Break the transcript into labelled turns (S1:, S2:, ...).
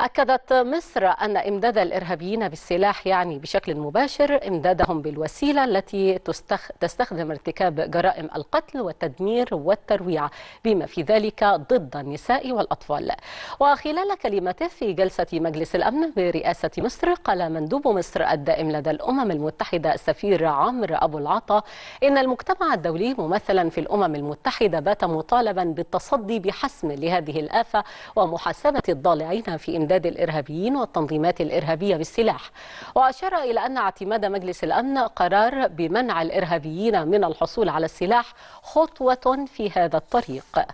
S1: أكدت مصر أن إمداد الإرهابيين بالسلاح يعني بشكل مباشر إمدادهم بالوسيلة التي تستخ... تستخدم ارتكاب جرائم القتل والتدمير والترويع بما في ذلك ضد النساء والأطفال وخلال كلمته في جلسة مجلس الأمن برئاسة مصر قال مندوب مصر الدائم لدى الأمم المتحدة السفير عمرو أبو العطا إن المجتمع الدولي ممثلا في الأمم المتحدة بات مطالبا بالتصدي بحسم لهذه الآفة ومحاسبة الضالعين في إمداد امداد الارهابيين والتنظيمات الارهابيه بالسلاح واشار الى ان اعتماد مجلس الامن قرار بمنع الارهابيين من الحصول على السلاح خطوه في هذا الطريق